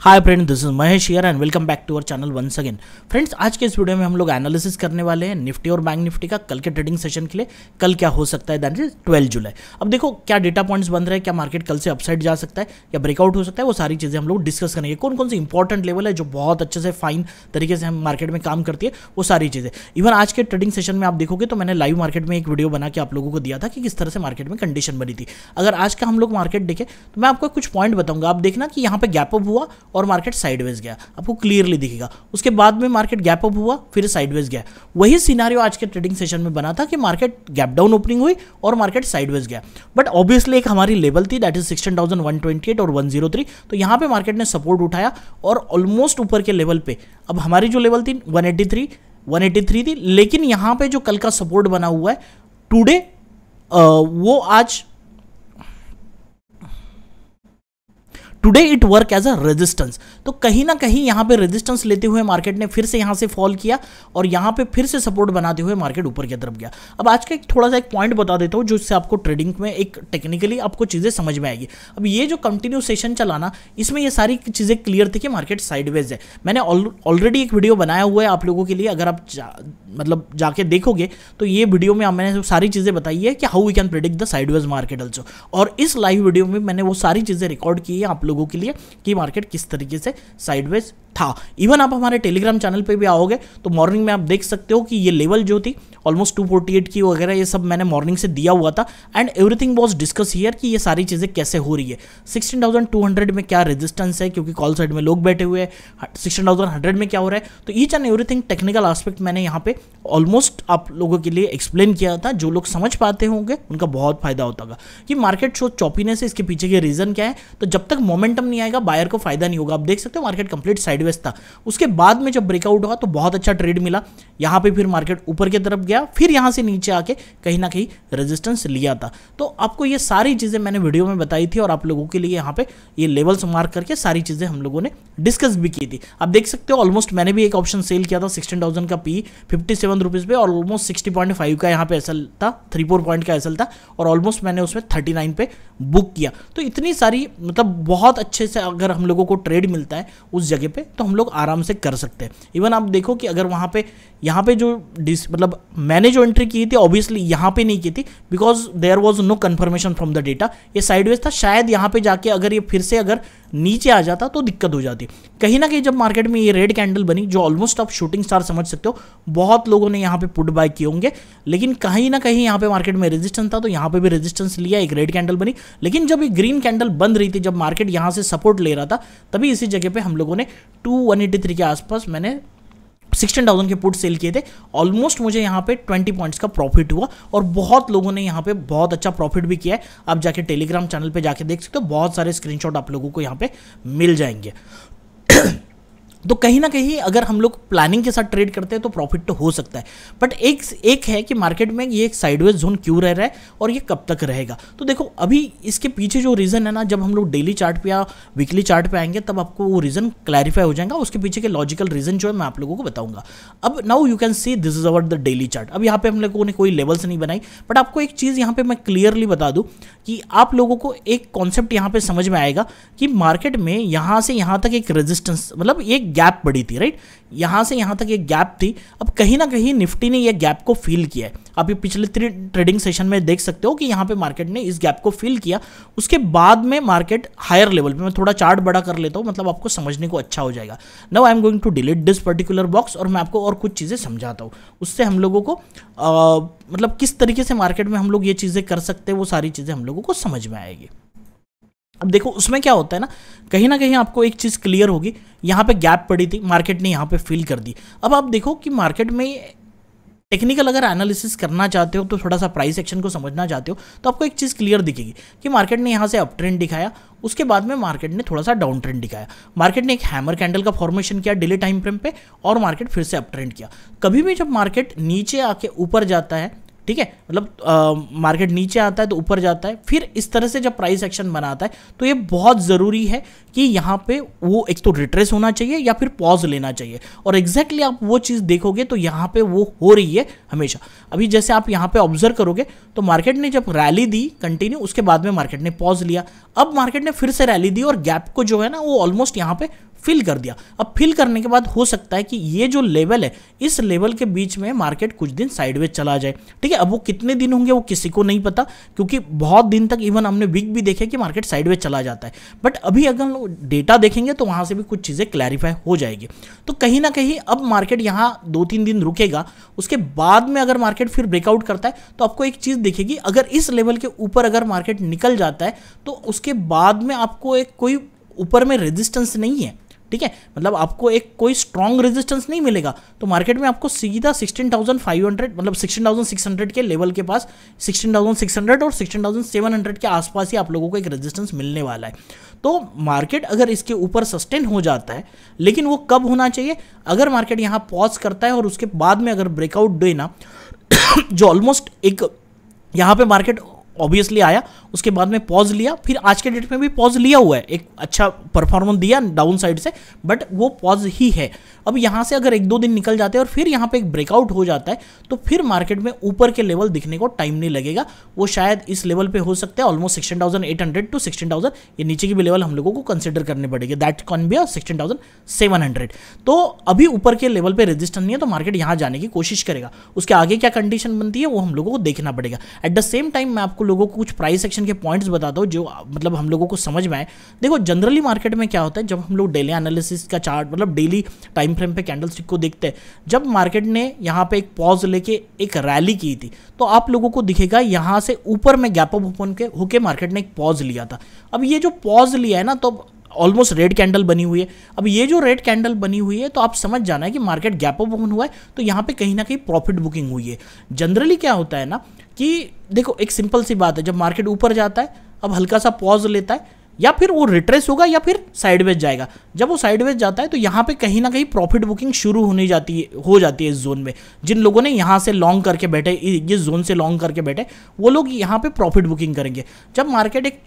hi friend this is Mahesh here and welcome back to our channel once again friends आज के इस video में हम लोग एनालिसिस करने वाले हैं निफ्टी और बैंक निफ्टी का कल के ट्रेडिंग सेशन के लिए कल क्या हो सकता है दैट इज ट्वेल्व जुलाई अब देखो क्या डेटा पॉइंट्स बन रहे हैं क्या मार्केट कल से अपसाइड जा सकता है या ब्रेकआउट हो सकता है वो सारी चीज़ें हम लोग डिस्कस करेंगे कौन कौन से इंपॉर्टेंट लेवल है जो बहुत अच्छे से फाइन तरीके से हम मार्केट में काम करती है वो सारी चीज़ें इवन आज के ट्रेडिंग सेशन में आप देखोगे तो मैंने लाइव मार्केट में एक वीडियो बना के आप लोगों को दिया था कि किस तरह से मार्केट में कंडीशन बनी थी अगर आज का हम लोग मार्केट देखें तो मैं आपको कुछ पॉइंट बताऊंगा आप देखना कि यहाँ पर गैप अप हुआ और मार्केट साइडवेज गया आपको क्लियरली दिखेगा उसके बाद में मार्केट गैप अप हुआ फिर साइडवेज गया वही सिनारियो आज के ट्रेडिंग सेशन में बना था कि मार्केट गैप डाउन ओपनिंग हुई और मार्केट साइडवेज गया बट ऑब्वियसली एक हमारी लेवल थी that is sixteen thousand one twenty eight और वन जीरो थ्री तो यहाँ पे मार्केट ने सपोर्ट उठाया और ऑलमोस्ट ऊपर के लेवल पे अब हमारी जो लेवल थी one eighty three one eighty three थी लेकिन यहाँ पे जो कल का सपोर्ट बना हुआ है टूडे वो आज today it work as a resistance तो कहीं ना कहीं यहाँ पे रेजिस्टेंस लेते हुए मार्केट ने फिर से यहाँ से फॉल किया और यहाँ पे फिर से सपोर्ट बनाते हुए मार्केट ऊपर की तरफ गया अब आज का एक थोड़ा सा एक पॉइंट बता देता हूँ जिससे आपको ट्रेडिंग में एक टेक्निकली आपको चीज़ें समझ में आएगी अब ये जो कंटिन्यू सेशन चलाना इसमें ये सारी चीज़ें क्लियर थी कि मार्केट साइडवेज है मैंने ऑलरेडी एक वीडियो बनाया हुआ है आप लोगों के लिए अगर आप जा, मतलब जाके देखोगे तो ये वीडियो में मैंने सारी चीज़ें बताई है कि how you can predict the sideways market also और इस लाइव वीडियो में मैंने वो सारी चीज़ें रिकॉर्ड की है आप लोगों के लिए कि मार्केट किस तरीके से साइडवेज था इवन आप हमारे टेलीग्राम चैनल पे भी आओगे तो मॉर्निंग में आप देख सकते हो कि ये लेवल जो थी ऑलमोस्ट 248 की वगैरह ये सब मैंने मॉर्निंग से दिया हुआ था and everything was discuss here कि ये सारी चीज़ें कैसे हो रही है 16,200 में क्या रेजिस्टेंस है क्योंकि कॉल साइड में लोग बैठे हुए हैं 16,100 में क्या हो रहा है तो each and everything technical aspect मैंने यहाँ पे ऑलमोस्ट आप लोगों के लिए एक्सप्लेन किया था जो लोग समझ पाते होंगे उनका बहुत फायदा होता होगा कि मार्केट शो चौपीने से इसके पीछे के रीज़न क्या है तो जब तक मोमेंटम नहीं आएगा बायर को फायदा नहीं होगा आप देख देख सकते हो मार्केट कंप्लीट साइडवेज था उसके बाद में जब ब्रेकआउट हुआ तो बहुत अच्छा ट्रेड मिला यहाँ पे फिर मार्केट ऊपर की तरफ गया फिर यहाँ से नीचे आके कहीं ना कहीं रेजिस्टेंस लिया था तो आपको ये सारी चीज़ें मैंने वीडियो में बताई थी और आप लोगों के लिए यहाँ पे ये लेवल्स मार्क करके सारी चीज़ें हम लोगों ने डिस्कस भी की थी आप देख सकते हो ऑलमोस्ट मैंने भी एक ऑप्शन सेल किया था सिक्सटीन का पी फिफ्टी सेवन रुपीज़ पे और ऑलमोस्ट सिक्सटी पॉइंट फाइव का यहाँ पे एसल था थ्री फोर पॉइंट का एसल था और ऑलमोस्ट मैंने उसमें थर्टी नाइन पे बुक किया तो इतनी सारी मतलब बहुत अच्छे से अगर हम लोगों को ट्रेड मिलता मिलता है उस जगह पे तो हम लोग आराम से कर सकते हैं इवन आप देखो कि अगर वहाँ पे यहाँ पे जो डिस मतलब मैंने जो एंट्री की थी ऑब्वियसली यहाँ पे नहीं की थी because there was no confirmation from the data ये साइडवेज था शायद यहाँ पे जाके अगर ये फिर से अगर नीचे आ जाता तो दिक्कत हो जाती कहीं ना कहीं जब मार्केट में ये रेड कैंडल बनी जो ऑलमोस्ट आप शूटिंग स्टार समझ सकते हो बहुत लोगों ने यहाँ पे पुट बाय किए होंगे लेकिन कहीं ना कहीं यहाँ पे मार्केट में रेजिस्टेंस था तो यहाँ पे भी रेजिस्टेंस लिया एक रेड कैंडल बनी लेकिन जब ये ग्रीन कैंडल बंद रही थी जब मार्केट यहाँ से सपोर्ट ले रहा था तभी इसी जगह पर हम लोगों ने टू के आसपास मैंने सिक्सटीन थाउजेंड के पुट सेल किए थे ऑलमोस्ट मुझे यहाँ पे ट्वेंटी पॉइंट्स का प्रॉफिट हुआ और बहुत लोगों ने यहाँ पे बहुत अच्छा प्रॉफिट भी किया है आप जाके टेलीग्राम चैनल पर जाके देख सकते हो बहुत सारे स्क्रीनशॉट आप लोगों को यहाँ पे मिल जाएंगे तो कहीं ना कहीं अगर हम लोग प्लानिंग के साथ ट्रेड करते हैं तो प्रॉफिट तो हो सकता है बट एक एक है कि मार्केट में ये एक साइडवेज जोन क्यों रह रहा है और ये कब तक रहेगा तो देखो अभी इसके पीछे जो रीज़न है ना जब हम लोग डेली चार्ट पे या वीकली चार्ट पे आएंगे तब आपको वो रीज़न क्लैरिफाई हो जाएगा उसके पीछे के लॉजिकल रीज़न जो है मैं आप लोगों को बताऊंगा अब now you can see this is our the daily chart अब यहाँ पे हम लोगों ने कोई लेवल्स नहीं बनाई बट आपको एक चीज़ यहाँ पे मैं क्लियरली बता दूँ कि आप लोगों को एक कॉन्सेप्ट यहाँ पे समझ में आएगा कि मार्केट में यहाँ से यहाँ तक एक रेजिस्टेंस मतलब एक गैप बड़ी थी राइट यहाँ से यहाँ तक एक गैप थी अब कहीं ना कहीं निफ्टी ने यह गैप को फिल किया है आप ये पिछले ट्रेडिंग सेशन में देख सकते हो कि यहाँ पे मार्केट ने इस गैप को फिल किया उसके बाद में मार्केट हायर लेवल पे मैं थोड़ा चार्ट बड़ा कर लेता हूँ मतलब आपको समझने को अच्छा हो जाएगा now I am going to delete this particular box और मैं आपको और कुछ चीज़ें समझाता हूँ उससे हम लोगों को आ, मतलब किस तरीके से मार्केट में हम लोग ये चीज़ें कर सकते हैं वो सारी चीज़ें हम लोगों को समझ में आएगी अब देखो उसमें क्या होता है ना कहीं ना कहीं आपको एक चीज़ क्लियर होगी यहाँ पे गैप पड़ी थी मार्केट ने यहाँ पे फिल कर दी अब आप देखो कि मार्केट में टेक्निकल अगर एनालिसिस करना चाहते हो तो थोड़ा सा प्राइस एक्शन को समझना चाहते हो तो आपको एक चीज़ क्लियर दिखेगी कि मार्केट ने यहाँ से अप ट्रेंड दिखाया उसके बाद में मार्केट ने थोड़ा सा डाउन ट्रेंड दिखाया मार्केट ने एक हैमर कैंडल का फॉर्मेशन किया डेली टाइम फ्रेम पे और मार्केट फिर से अप ट्रेंड किया कभी भी जब मार्केट नीचे आके ऊपर जाता है ठीक है मतलब मार्केट नीचे आता है तो ऊपर जाता है फिर इस तरह से जब प्राइस एक्शन बनाता है तो ये बहुत ज़रूरी है कि यहाँ पे वो एक तो रिट्रेस होना चाहिए या फिर पॉज लेना चाहिए और एग्जैक्टली exactly आप वो चीज़ देखोगे तो यहाँ पे वो हो रही है हमेशा अभी जैसे आप यहाँ पे ऑब्जर्व करोगे तो मार्केट ने जब रैली दी कंटिन्यू उसके बाद में मार्केट ने पॉज लिया अब मार्केट ने फिर से रैली दी और गैप को जो है ना वो ऑलमोस्ट यहाँ पे फिल कर दिया अब फिल करने के बाद हो सकता है कि ये जो लेवल है इस लेवल के बीच में मार्केट कुछ दिन साइडवेज चला जाए ठीक है अब वो कितने दिन होंगे वो किसी को नहीं पता क्योंकि बहुत दिन तक इवन हमने वीक भी देखे कि मार्केट साइडवेज चला जाता है बट अभी अगर हम लोग डेटा देखेंगे तो वहाँ से भी कुछ चीज़ें क्लैरिफाई हो जाएगी तो कहीं ना कहीं अब मार्केट यहाँ दो तीन दिन रुकेगा उसके बाद में अगर मार्केट फिर ब्रेकआउट करता है तो आपको एक चीज़ दिखेगी अगर इस लेवल के ऊपर अगर मार्केट निकल जाता है तो उसके बाद में आपको एक कोई ऊपर में रेजिस्टेंस नहीं है ठीक है मतलब आपको एक कोई स्ट्रॉन्ग रेजिस्टेंस नहीं मिलेगा तो मार्केट में आपको सीधा 16,500 मतलब 16,600 के लेवल के पास 16,600 और 16,700 के आसपास ही आप लोगों को एक रेजिस्टेंस मिलने वाला है तो मार्केट अगर इसके ऊपर सस्टेन हो जाता है लेकिन वो कब होना चाहिए अगर मार्केट यहाँ पॉज करता है और उसके बाद में अगर ब्रेकआउट देना जो ऑलमोस्ट एक यहाँ पे मार्केट ऑब्वियसली आया उसके बाद में पॉज लिया फिर आज के डेट में भी पॉज लिया हुआ है एक अच्छा परफॉर्मेंस दिया डाउन साइड से बट वो पॉज ही है अब यहाँ से अगर एक दो दिन निकल जाते हैं और फिर यहाँ पे एक ब्रेकआउट हो जाता है तो फिर मार्केट में ऊपर के लेवल दिखने को टाइम नहीं लगेगा वो शायद इस लेवल पे हो सकता है almost sixteen thousand eight hundred two sixteen thousand ये नीचे की भी लेवल हम लोगों को कंसिडर करने पड़ेगी that can be sixteen thousand seven hundred तो अभी ऊपर के लेवल पर रजिस्टर नहीं है तो मार्केट यहाँ जाने की कोशिश करेगा उसके आगे क्या कंडीशन बनती है वो हम लोगों को देखना पड़ेगा एट द सेम टाइम मैं आपको लोगों को कुछ प्राइस एक्शन के पॉइंट्स बता दो जो मतलब हम लोगों को समझ में आए देखो जनरली मार्केट में क्या होता है जब हम लोग डेली एनालिसिस का चार्ट मतलब डेली टाइम फ्रेम पे कैंडल स्टिक को देखते हैं जब मार्केट ने यहाँ पे एक पॉज लेके एक रैली की थी तो आप लोगों को दिखेगा यहाँ से ऊपर में गैप अप ओपन के होके मार्केट ने एक पॉज लिया था अब ये जो पॉज लिया है ना तो ऑलमोस्ट रेड कैंडल बनी हुई है अब ये जो रेड कैंडल बनी हुई है तो आप समझ जाना है कि मार्केट गैप अप ओपन हुआ है तो यहाँ पे कहीं ना कहीं प्रॉफिट बुकिंग हुई है जनरली क्या होता है ना कि देखो एक सिंपल सी बात है जब मार्केट ऊपर जाता है अब हल्का सा पॉज लेता है या फिर वो रिट्रेस होगा या फिर साइडवेज जाएगा जब वो साइडवेज जाता है तो यहाँ पे कहीं ना कहीं प्रॉफिट बुकिंग शुरू होने जाती है हो जाती है इस जोन में जिन लोगों ने यहाँ से लॉन्ग करके बैठे ये जोन से लॉन्ग करके बैठे वो लोग यहाँ पे प्रॉफिट बुकिंग करेंगे जब मार्केट एक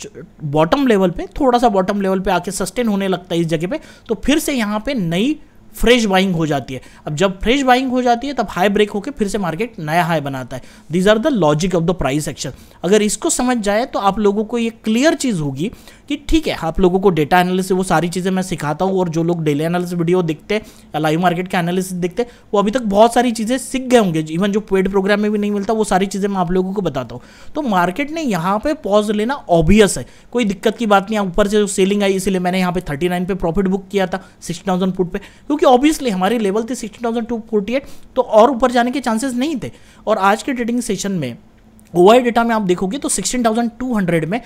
बॉटम लेवल पे थोड़ा सा बॉटम लेवल पे आके सस्टेन होने लगता है इस जगह पे तो फिर से यहाँ पे नई फ्रेश बाइंग हो जाती है अब जब फ्रेश बाइंग हो जाती है तब हाई ब्रेक होकर फिर से मार्केट नया हाई बनाता है these are the logic of the price action अगर इसको समझ जाए तो आप लोगों को ये क्लियर चीज़ होगी कि ठीक है आप लोगों को डेटा एनालिसिस वो सारी चीज़ें मैं सिखाता हूँ और जो लोग डेली एनालिसिस वीडियो देखते हैं या लाइव मार्केट के एनालिसिस देखते हैं वो अभी तक बहुत सारी चीज़ें सीख गए होंगे इवन जो पेड प्रोग्राम में भी नहीं मिलता वो सारी चीज़ें मैं आप लोगों को बताता हूँ तो मार्केट ने यहाँ पे पॉज लेना ऑब्वियस है कोई दिक्कत की बात नहीं ऊपर से जो सेलिंग आई इसीलिए मैंने यहाँ पे थर्टी नाइन पे प्रॉफिट बुक किया था सिक्स थाउजेंड फुट पर क्योंकि क्योंकि ऑब्वियसली हमारे लेवल थे sixty thousand two forty eight तो और ऊपर जाने के चांसेस नहीं थे और आज के ट्रेडिंग सेशन में ओ आई डेटा में आप देखोगे तो 16,200 में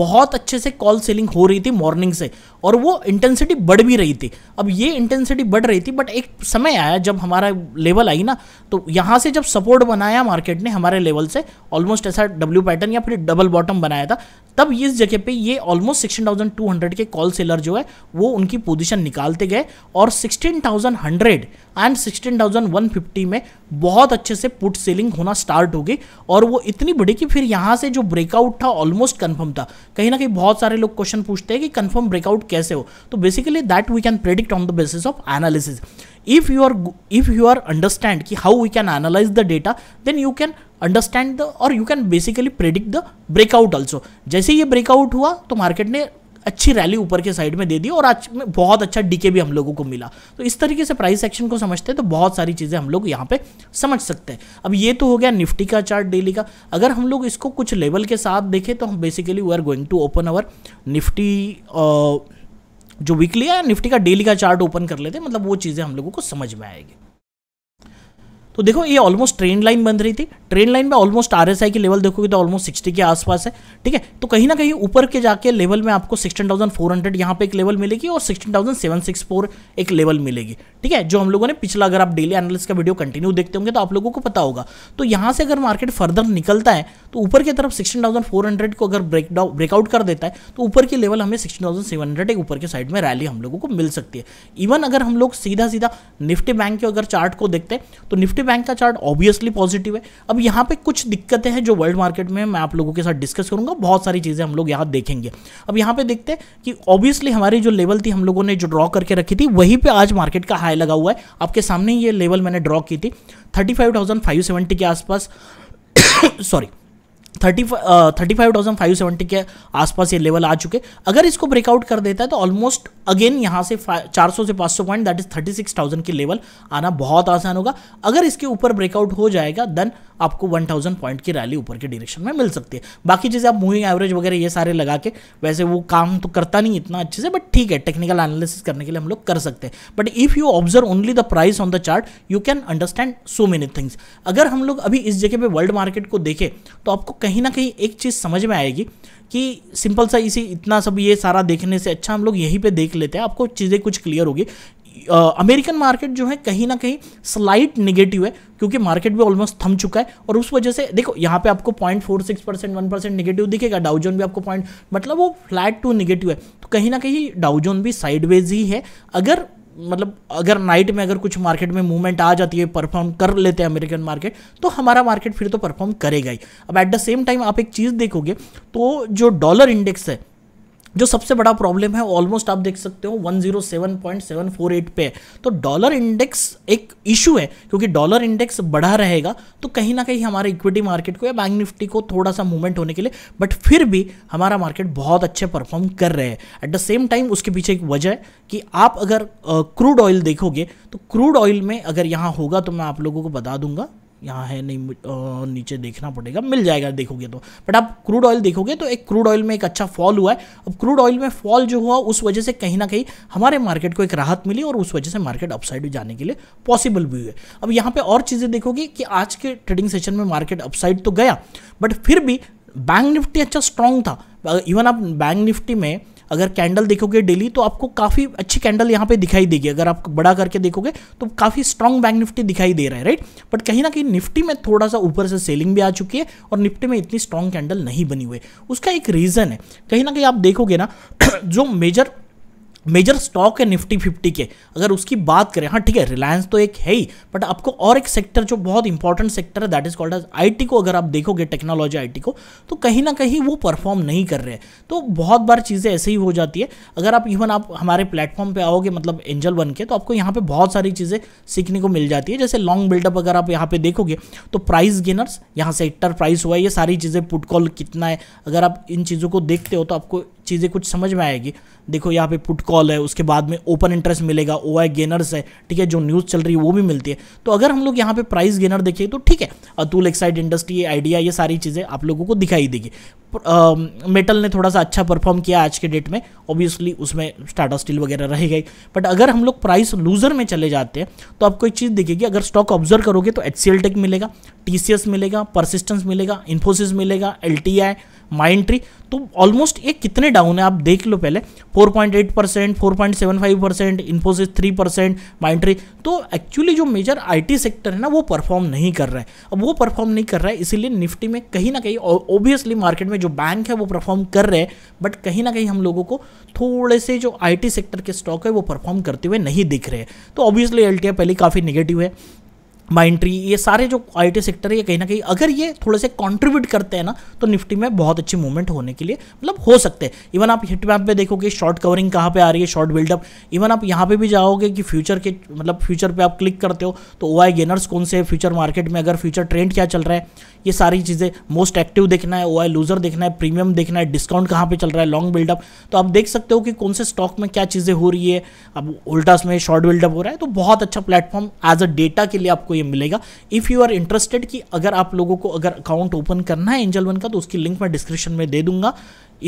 बहुत अच्छे से कॉल सेलिंग हो रही थी मॉर्निंग से और वो इंटेंसिटी बढ़ भी रही थी अब ये इंटेंसिटी बढ़ रही थी बट एक समय आया जब हमारा लेवल आई ना तो यहाँ से जब सपोर्ट बनाया मार्केट ने हमारे लेवल से ऑलमोस्ट ऐसा डब्ल्यू पैटर्न या फिर डबल बॉटम बनाया था तब इस जगह पे ये almost sixteen thousand two hundred के कॉल सेलर जो है वो उनकी पोजीशन निकालते गए और sixteen thousand hundred and sixteen thousand one fifty में बहुत अच्छे से पुट सेलिंग होना स्टार्ट हो गई और वो इतनी बड़ी कि फिर यहाँ से जो ब्रेकआउट था ऑलमोस्ट कन्फर्म था कहीं ना कहीं बहुत सारे लोग क्वेश्चन पूछते हैं कि कन्फर्म ब्रेकआउट कैसे हो तो basically that we can predict on the basis of analysis if you are if you are understand कि how we can analyse the data then you can understand the और you can basically predict the breakout also जैसे ये breakout हुआ तो market ने अच्छी rally ऊपर के साइड में दे दी और आज में बहुत अच्छा डीके भी हम लोगों को मिला तो इस तरीके से प्राइस एक्शन को समझते हैं तो बहुत सारी चीज़ें हम लोग यहाँ पे समझ सकते हैं अब ये तो हो गया निफ्टी का चार्ट डेली का अगर हम लोग इसको कुछ लेवल के साथ देखें तो हम basically we are going to open our Nifty जो वीकली है निफ्टी का डेली का चार्ट ओपन कर लेते हैं मतलब वो चीज़ें हम लोगों को समझ में आएगी तो देखो ये ऑलमोस्ट ट्रेंड लाइन बन रही थी ट्रेंड लाइन में ऑलमोस्ट आर की लेवल देखोगे तो ऑलमोस्ट सिक्सटी के आसपास है ठीक है तो कहीं ना कहीं ऊपर के जाके लेवल में आपको सिक्सटीन थाउजेंड फोर हंड्रेड यहाँ पर एक लेवल मिलेगी और sixteen thousand seven six four एक लेवल मिलेगी ठीक है जो हम लोगों ने पिछला अगर आप डेली एनालिस का वीडियो कंटिन्यू देखते होंगे तो आप लोगों को पता होगा तो यहाँ से अगर मार्केट फर्दर निकलता है तो ऊपर की तरफ सिक्सटीन थाउजेंड फोर हंड्रेड को अगर ब्रेक डाउन ब्रेकआउट कर देता है तो ऊपर की लेवल हमें सिक्सटीन थाउजेंड सेवन हंड्रेड एक ऊपर के साइड में रैली हम लोगों को मिल सकती है इवन अगर हम लोग सीधा सीधा निफ्टी बैंक के अगर चार्ट को देखते हैं तो निफ्टी निफ्टी बैंक का चार्ट ऑब्वियसली पॉजिटिव है अब यहाँ पे कुछ दिक्कतें हैं जो वर्ल्ड मार्केट में मैं आप लोगों के साथ डिस्कस करूंगा बहुत सारी चीज़ें हम लोग यहाँ देखेंगे अब यहाँ पे देखते हैं कि ऑब्वियसली हमारी जो लेवल थी हम लोगों ने जो ड्रॉ करके रखी थी वहीं पर आज मार्केट का हाई लगा हुआ है आपके सामने ये लेवल मैंने ड्रॉ की थी थर्टी के आसपास sorry thirty thirty five thousand five seventy के आसपास ये लेवल आ चुके अगर इसको ब्रेकआउट कर देता है तो ऑलमोस्ट अगेन यहाँ से चार सौ से पाँच सौ point that is thirty six thousand की लेवल आना बहुत आसान होगा अगर इसके ऊपर ब्रेकआउट हो जाएगा देन आपको वन थाउजेंड पॉइंट की रैली ऊपर के डायरेक्शन में मिल सकती है बाकी जैसे आप मूविंग एवरेज वगैरह ये सारे लगा के वैसे वो काम तो करता नहीं इतना अच्छे से बट ठीक है टेक्निकल एनालिसिस करने के लिए हम लोग कर सकते हैं but if you observe only the price on the chart you can understand so many things अगर हम लोग अभी इस जगह पे वर्ल्ड मार्केट को देखें तो आपको कहीं ना कहीं एक चीज़ समझ में आएगी कि सिंपल सा इसी इतना सब ये सारा देखने से अच्छा हम लोग यहीं पे देख लेते हैं आपको चीज़ें कुछ क्लियर होगी अमेरिकन मार्केट जो है कहीं ना कहीं स्लाइट नेगेटिव है क्योंकि मार्केट भी ऑलमोस्ट थम चुका है और उस वजह से देखो यहाँ पे आपको point four six percent one percent negative दिखेगा डाउजोन भी आपको पॉइंट मतलब वो फ्लैट टू निगेटिव है तो कहीं ना कहीं डाउजोन भी साइडवेज ही है अगर मतलब अगर नाइट में अगर कुछ मार्केट में मूवमेंट आ जाती है परफॉर्म कर लेते हैं अमेरिकन मार्केट तो हमारा मार्केट फिर तो परफॉर्म करेगा ही अब एट द सेम टाइम आप एक चीज़ देखोगे तो जो डॉलर इंडेक्स है जो सबसे बड़ा प्रॉब्लम है ऑलमोस्ट आप देख सकते हो 107.748 पे है तो डॉलर इंडेक्स एक इशू है क्योंकि डॉलर इंडेक्स बढ़ा रहेगा तो कहीं ना कहीं हमारे इक्विटी मार्केट को या बैंक निफ्टी को थोड़ा सा मूवमेंट होने के लिए बट फिर भी हमारा मार्केट बहुत अच्छे परफॉर्म कर रहे हैं एट द सेम टाइम उसके पीछे एक वजह है कि आप अगर क्रूड ऑयल देखोगे तो क्रूड ऑयल में अगर यहाँ होगा तो मैं आप लोगों को बता दूंगा यहाँ है नहीं नीचे देखना पड़ेगा मिल जाएगा देखोगे तो बट आप क्रूड ऑयल देखोगे तो एक क्रूड ऑयल में एक अच्छा फॉल हुआ है अब क्रूड ऑयल में फॉल जो हुआ उस वजह से कहीं ना कहीं हमारे मार्केट को एक राहत मिली और उस वजह से मार्केट अपसाइड जाने के लिए पॉसिबल भी हुए अब यहाँ पर और चीज़ें देखोगे कि आज के ट्रेडिंग सेशन में मार्केट अपसाइड तो गया बट फिर भी बैंक निफ्टी अच्छा स्ट्रांग था इवन आप बैंक निफ्टी में अगर कैंडल देखोगे डेली तो आपको काफ़ी अच्छी कैंडल यहाँ पे दिखाई देगी अगर आप बड़ा करके देखोगे तो काफ़ी स्ट्रॉन्ग बैंक निफ्टी दिखाई दे रहा है राइट बट कहीं ना कहीं निफ्टी में थोड़ा सा ऊपर से सेलिंग भी आ चुकी है और निफ्टी में इतनी स्ट्रॉन्ग कैंडल नहीं बनी हुई उसका एक रीज़न है कहीं ना कहीं आप देखोगे ना जो मेजर मेजर स्टॉक है निफ्टी फिफ्टी के अगर उसकी बात करें हाँ ठीक है रिलायंस तो एक है ही बट आपको और एक सेक्टर जो बहुत इंपॉर्टेंट सेक्टर है that is called as T को अगर आप देखोगे टेक्नोलॉजी टी को तो कहीं ना कहीं वो परफॉर्म नहीं कर रहे तो बहुत बार चीज़ें ऐसे ही हो जाती है अगर आप इवन आप हमारे प्लेटफॉर्म पर आओगे मतलब एंजल बन के तो आपको यहाँ पर बहुत सारी चीज़ें सीखने को मिल जाती है जैसे लॉन्ग बिल्डअप अगर आप यहाँ पर देखोगे तो प्राइस गेनर्स यहाँ सेक्टर प्राइस हुआ है ये सारी चीज़ें पुटकॉल कितना है अगर आप इन चीज़ों को देखते हो तो आपको चीज़ें कुछ समझ में आएगी देखो यहाँ पे पुट कॉल है उसके बाद में ओपन इंटरेस्ट मिलेगा ओ आई गेनर्स है ठीक है जो न्यूज़ चल रही है वो भी मिलती है तो अगर हम लोग यहाँ पे प्राइस गेनर देखें तो ठीक है अतुल एक्साइड इंडस्ट्री आइडिया ये सारी चीज़ें आप लोगों को दिखाई देगी मेटल ने थोड़ा सा अच्छा परफॉर्म किया आज के डेट में ऑब्वियसली उसमें स्टाटा स्टील वगैरह रह गई बट अगर हम लोग प्राइस लूजर में चले जाते हैं तो आपको एक चीज़ दिखेगी अगर स्टॉक ऑब्जर्व करोगे तो एच टेक मिलेगा टी मिलेगा परसिस्टेंस मिलेगा इन्फोसिस मिलेगा एल माइंड ट्री तो ऑलमोस्ट ये कितने डाउन है आप देख लो पहले 4.8 percent four point seven five percent Infosys three percent Mindtree तो एक्चुअली जो मेजर आईटी सेक्टर है ना वो परफॉर्म नहीं कर रहा है अब वो परफॉर्म नहीं कर रहा है इसीलिए निफ्टी में कहीं ना कहीं ऑब्वियसली मार्केट में जो बैंक है वो परफॉर्म कर रहे हैं बट कहीं ना कहीं हम लोगों को थोड़े से जो आई सेक्टर के स्टॉक है वो परफॉर्म करते हुए नहीं दिख रहे हैं तो ऑब्वियसली एल पहले काफ़ी निगेटिव है माइंट्री ये सारे जो आई सेक्टर है ये कहीं ना कहीं अगर ये थोड़े से कॉन्ट्रीब्यूट करते हैं ना तो निफ्टी में बहुत अच्छी मूवमेंट होने के लिए मतलब हो सकते हैं इवन आप हिट मैप में देखोगे शॉर्ट कवरिंग कहाँ पे आ रही है शॉर्ट बिल्डअप इवन आप यहाँ पे भी जाओगे कि फ्यूचर के मतलब फ्यूचर पे आप क्लिक करते हो तो ओ आई गेनर्स कौन से फ्यूचर मार्केट में अगर फ्यूचर ट्रेंड क्या चल रहा है ये सारी चीज़ें मोस्ट एक्टिव देखना है ओ आई लूजर देखना है प्रीमियम देखना है डिस्काउंट कहाँ पे चल रहा है लॉन्ग बिल्डअप तो आप देख सकते हो कि कौन से स्टॉक में क्या चीज़ें हो रही है अब उल्टास में शॉर्ट बिल्डअप हो रहा है तो बहुत अच्छा प्लेटफॉर्म एज अ डेटा के लिए आपको ये ये मिलेगा इफ़ यू आर इंटरेस्टेड कि अगर आप लोगों को अगर अकाउंट ओपन करना है एंजल वन का तो उसकी लिंक मैं डिस्क्रिप्शन में दे दूंगा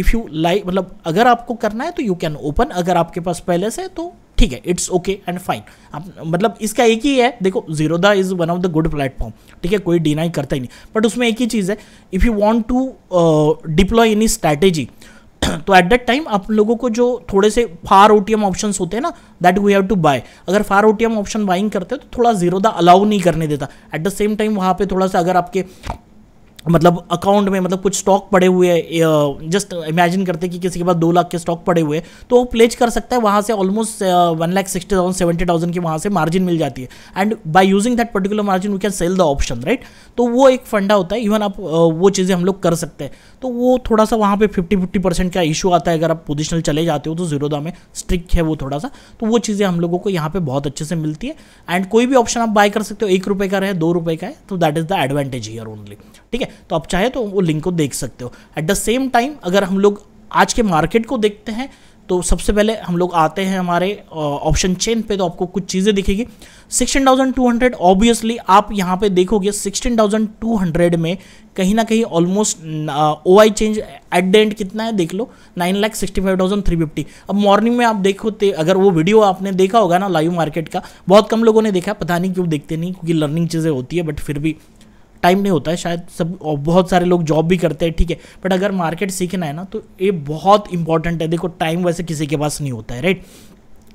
इफ़ यू लाइक मतलब अगर आपको करना है तो यू कैन ओपन अगर आपके पास पहले से तो ठीक है इट्स ओके एंड फाइन आप मतलब इसका एक ही है देखो Zerodha is one of the good platform ठीक है कोई डिनाई करता ही नहीं बट उसमें एक ही चीज़ है if you want to deploy any strategy तो एट दैट टाइम आप लोगों को जो थोड़े से फार ओटीएम ऑप्शन होते हैं ना that we have to buy अगर फार एम ऑप्शन बाइंग करते हो तो थोड़ा जीरो द अलाउ नहीं करने देता एट द सेम टाइम वहाँ पे थोड़ा सा अगर आपके मतलब अकाउंट में मतलब कुछ स्टॉक पड़े हुए हैं जस्ट इमेजिन करते कि किसी के पास दो लाख के स्टॉक पड़े हुए हैं तो वो प्लेज कर सकता है वहाँ से almost one lakh sixty thousand seventy thousand की वहाँ से मार्जिन मिल जाती है and by using that particular margin we can sell the option right तो वो एक फंडा होता है इवन आप uh, वो चीज़ें हम लोग कर सकते हैं तो वो थोड़ा सा वहाँ पर फिफ्टी फिफ्टी परसेंट का इशू आता है अगर आप पोजिशनल चले जाते हो तो जीरो दाम में स्ट्रिक है वो थोड़ा सा तो वो चीज़ें हम लोगों को यहाँ पर बहुत अच्छे से मिलती है एंड कोई भी ऑप्शन आप बाय कर सकते हो एक रुपये का रहे दो रुपये का है तो that is the advantage here only ठीक है तो आप चाहे तो वो लिंक को देख सकते हो एट द सेम टाइम अगर हम लोग आज के मार्केट को देखते हैं तो सबसे पहले हम लोग आते हैं हमारे ऑप्शन चेन पे तो आपको कुछ चीज़ें दिखेगी 16,200 ऑब्वियसली आप यहाँ पे देखोगे 16,200 में कहीं ना कहीं almost O I change at the end कितना है देख लो nine lakh sixty five thousand three fifty अब मॉर्निंग में आप देखो अगर वो वीडियो आपने देखा होगा ना लाइव मार्केट का बहुत कम लोगों ने देखा पता नहीं क्यों देखते नहीं क्योंकि लर्निंग चीज़ें होती है बट फिर भी टाइम नहीं होता है शायद सब बहुत सारे लोग जॉब भी करते हैं ठीक है बट अगर मार्केट सीखना है ना तो ये बहुत इंपॉर्टेंट है देखो टाइम वैसे किसी के पास नहीं होता है राइट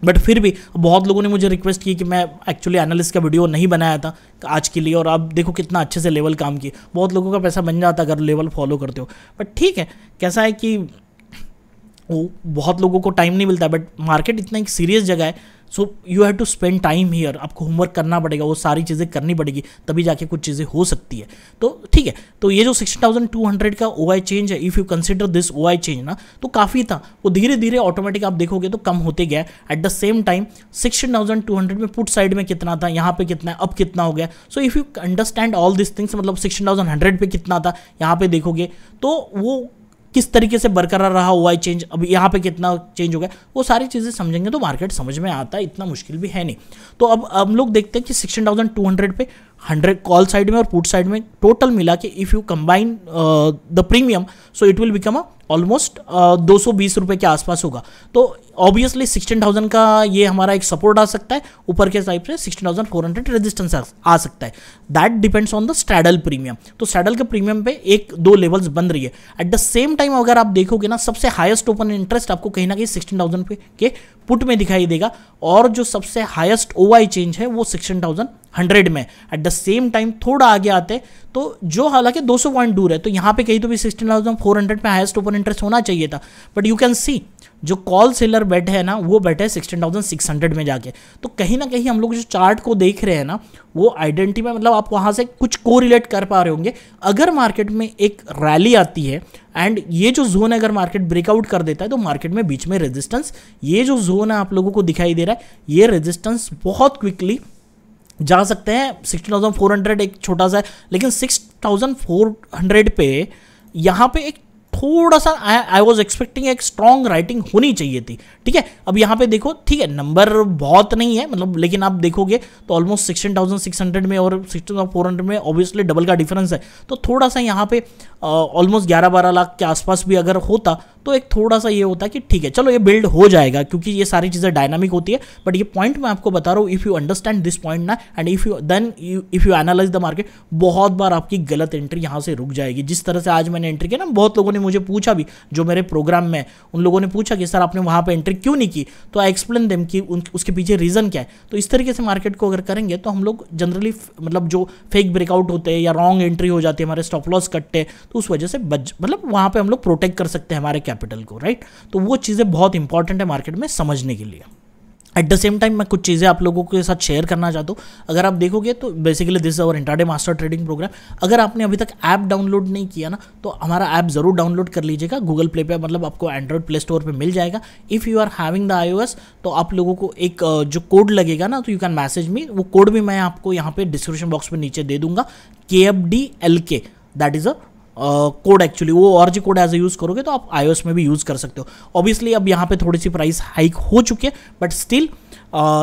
बट फिर भी बहुत लोगों ने मुझे रिक्वेस्ट की कि मैं एक्चुअली एनालिस्ट का वीडियो नहीं बनाया था आज के लिए और आप देखो कितना अच्छे से लेवल काम किए बहुत लोगों का पैसा बन जाता अगर लेवल फॉलो करते हो बट ठीक है कैसा है कि वो बहुत लोगों को टाइम नहीं मिलता बट मार्केट इतना एक सीरियस जगह है so you have to spend time here आपको होमवर्क करना पड़ेगा वो सारी चीज़ें करनी पड़ेगी तभी जाके कुछ चीज़ें हो सकती है तो ठीक है तो ये जो सिक्सटी थाउजेंड टू हंड्रेड का ओ आई चेंज है if you consider this O I change ना तो काफ़ी था वो धीरे धीरे ऑटोमेटिक आप देखोगे तो कम होते गया at the same time sixty thousand two hundred में पुट साइड में कितना था यहाँ पे कितना है अब कितना हो गया so if you understand all this things मतलब सिक्सटी थाउजेंड हंड्रेड पे कितना था यहाँ पे देखोगे तो वो किस तरीके से बरकरार रहा हुआ है चेंज अब यहाँ पे कितना चेंज हो गया वो सारी चीज़ें समझेंगे तो मार्केट समझ में आता है इतना मुश्किल भी है नहीं तो अब हम लोग देखते हैं कि सिक्सटीन थाउजेंड टू हंड्रेड पे हंड्रेड कॉल साइड में और पुट साइड में टोटल मिला के if you combine the premium so it will become a almost दो सौ बीस रुपये के आसपास होगा तो ऑब्वियसली सिक्सटीन थाउजेंड का ये हमारा एक सपोर्ट आ सकता है ऊपर के साइड से sixteen thousand four hundred resistance आ सकता है that depends on the straddle premium तो स्ट्रैडल के प्रीमियम पे एक दो लेवल्स बन रही है एट द सेम टाइम अगर आप देखोगे ना सबसे हाईएस्ट ओपन इंटरेस्ट आपको कहीं ना कहीं सिक्सटीन थाउजेंड के पुट में दिखाई देगा और जो सबसे हाईएस्ट ओ चेंज है वो सिक्सटीन थाउजेंड हंड्रेड में एट द सेम टाइम थोड़ा आगे आते तो जो हालांकि 200 पॉइंट दूर है तो यहाँ पे कहीं तो भी सिक्सटीन थाउजेंड फोर हंड्रेड में हाइस्ट ओपन इंटरेस्ट होना चाहिए था बट यू कैन सी जो कॉल सेलर बैठे है ना वो बैठे है सिक्सटीन थाउजेंड सिक्स हंड्रेड में जाके तो कहीं ना कहीं हम लोग जो चार्ट को देख रहे हैं ना वो आइडेंटिटी में मतलब आप वहाँ से कुछ को रिलेट कर पा रहे होंगे अगर मार्केट में एक रैली आती है एंड ये जो जोन अगर मार्केट ब्रेकआउट कर देता है तो मार्केट में बीच में रेजिस्टेंस ये जो जोन है आप लोगों को दिखाई दे रहा है ये रेजिस्टेंस बहुत क्विकली जा सकते हैं सिक्सटी थाउजेंड फोर हंड्रेड एक छोटा सा है लेकिन सिक्स थाउजेंड फोर हंड्रेड पे यहाँ पे एक थोड़ा सा आई वॉज एक्सपेक्टिंग एक स्ट्रॉन्ग राइटिंग होनी चाहिए थी ठीक है अब यहाँ पे देखो ठीक है नंबर बहुत नहीं है मतलब लेकिन आप देखोगे तो almost sixteen thousand six hundred में और सिक्सटीन थाउजेंड फोर हंड्रेड में ऑब्वियसली डबल का डिफरेंस है तो थोड़ा सा यहाँ पे ऑलमोस्ट ग्यारह बारह लाख के आसपास भी अगर होता तो एक थोड़ा सा ये होता कि ठीक है चलो ये बिल्ड हो जाएगा क्योंकि ये सारी चीज़ें डायनामिक होती है बट ये पॉइंट मैं आपको बता रहा हूँ if you understand this point ना and if you then if you analyse the market बहुत बार आपकी गलत एंट्री यहाँ से रुक जाएगी जिस तरह से आज मैंने एंट्री किया ना बहुत लोगों ने मुझे पूछा भी जो मेरे प्रोग्राम में उन लोगों ने पूछा कि सर आपने वहाँ पर एंट्री क्यों नहीं की तो आई एक्सप्लेन देम कि उसके पीछे रीज़न क्या है तो इस तरीके से मार्केट को अगर करेंगे तो हम लोग जनरली मतलब जो फेक ब्रेकआउट होते हैं या रॉन्ग एंट्री हो जाती है हमारे स्टॉप लॉस कटते तो उस वजह से बच मतलब वहाँ पर हम लोग प्रोटेक्ट कर सकते हैं हमारे कैपिटल को राइट तो वो चीज़ें बहुत इंपॉर्टेंट है मार्केट में समझने के लिए एट द सेम टाइम मैं कुछ चीज़ें आप लोगों के साथ शेयर करना चाहता हूँ अगर आप देखोगे तो basically this our intraday master trading program अगर आपने अभी तक ऐप डाउनलोड नहीं किया ना तो हमारा ऐप जरूर डाउनलोड कर लीजिएगा गूगल प्ले पे मतलब आपको एंड्रॉइड प्ले स्टोर पर मिल जाएगा if you are having the I तो आप लोगों को एक जो कोड लगेगा ना तो यू कैन मैसेज मी वो कोड भी मैं आपको यहाँ पे डिस्क्रिप्शन बॉक्स में नीचे दे दूंगा के एफ डी एल के that is a code actually वो और G code as A use करोगे तो आप आई में भी यूज़ कर सकते हो ऑब्वियसली अब यहाँ पे थोड़ी सी प्राइस हाइक हो चुकी है बट स्टिल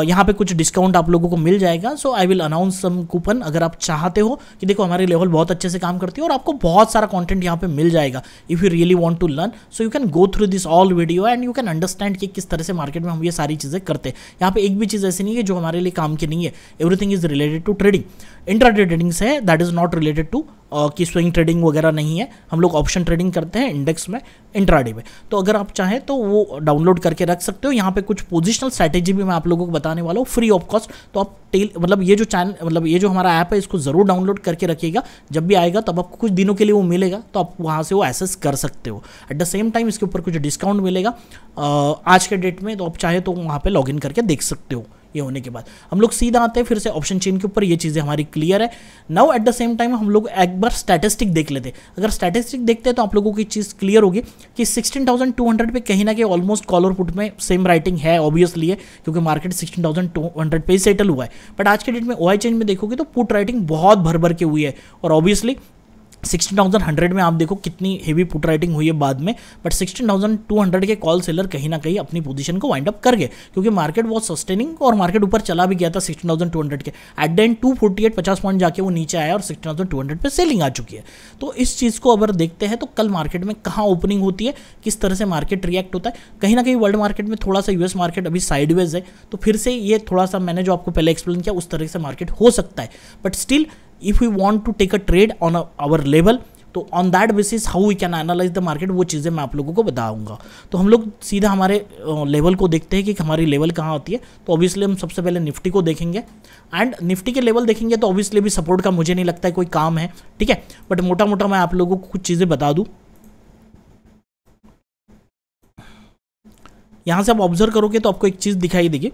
यहाँ पे कुछ डिस्काउंट आप लोगों को मिल जाएगा so I will announce some coupon अगर आप चाहते हो कि देखो हमारी लेवल बहुत अच्छे से काम करती है और आपको बहुत सारा कॉन्टेंट यहाँ पे मिल जाएगा if you really want to learn so you can go through this all video and you can understand कि किस तरह से मार्केट में हम ये सारी चीज़ें करते हैं यहाँ पे एक भी चीज़ ऐसी नहीं है जो हमारे लिए काम की नहीं है everything is related to trading intraday trading से that is not related to कि स्विंग ट्रेडिंग वगैरह नहीं है हम लोग ऑप्शन ट्रेडिंग करते हैं इंडेक्स में इंट्राडे में तो अगर आप चाहें तो वो डाउनलोड करके रख सकते हो यहाँ पे कुछ पोजिशनल स्ट्रैटेजी भी मैं आप लोगों को बताने वाला हूँ फ्री ऑफ कॉस्ट तो आप टेल मतलब ये जो चैनल मतलब ये जो हमारा ऐप है इसको ज़रूर डाउनलोड करके रखिएगा जब भी आएगा तब आपको कुछ दिनों के लिए वो मिलेगा तो आप वहाँ से वो एसेस कर सकते हो एट द सेम टाइम इसके ऊपर कुछ डिस्काउंट मिलेगा uh, आज के डेट में तो आप चाहें तो वहाँ पर लॉग करके देख सकते हो ये होने के बाद हम लोग सीधा आते हैं फिर से ऑप्शन चेन के ऊपर ये चीज़ें हमारी क्लियर है now at the same time हम लोग एक बार स्टैटिस्टिक देख लेते अगर स्टैटिस्टिक देखते हैं तो आप लोगों की चीज़ क्लियर होगी कि सिक्सटीन थाउजेंड टू हंड्रेड पे कहीं ना कहीं ऑलमोस्ट कॉलर पुट में सेम राइटिंग है ऑब्वियसली है क्योंकि market sixteen thousand two hundred पे ही सेटल हुआ है बट आज के डेट में ओ चेंज में देखोगे तो पुट राइटिंग बहुत भर भर के हुई है और ऑब्वियसली 16,100 थाउजेंड हंड्रेड में आप देखो कितनी हेवी पुट राइटिंग हुई है बाद में but sixteen thousand two hundred के कॉल सेलर कहीं ना कहीं अपनी पोजीशन को वाइंड अप कर गए क्योंकि मार्केट बहुत सस्टेनिंग और मार्केट ऊपर चला भी गया था सिक्सटीन थाउजेंड टू हंड्रेड के at the end two forty eight पचास पॉइंट जाके वो नीचे आया और सिक्सटीन थाउजेंड टू हंड्रेड पर सेलिंग आ चुकी है तो इस चीज़ को अगर देखते हैं तो कल मार्केट में कहाँ ओपनिंग होती है किस तरह से मार्केट रिएक्ट होता है कहीं ना कहीं वर्ल्ड मार्केट में थोड़ा सा यूएस मार्केट अभी साइडवेज है तो फिर से ये थोड़ा सा मैंने जो आपको पहले एक्सप्लेन किया उस तरह से मार्केट हो सकता है but still if you want to take a trade on our level तो on that basis how we can analyse the market वो चीज़ें मैं आप लोगों को बताऊंगा तो हम लोग सीधा हमारे लेवल को देखते हैं कि हमारी लेवल कहाँ होती है तो ऑब्वियसली हम सबसे पहले निफ्टी को देखेंगे एंड निफ्टी के लेवल देखेंगे तो ऑब्वियसली भी सपोर्ट का मुझे नहीं लगता है कोई काम है ठीक है बट मोटा मोटा मैं आप लोगों को कुछ चीज़ें बता दूँ यहाँ से आप ऑब्जर्व करोगे तो आपको एक चीज़ दिखाई देगी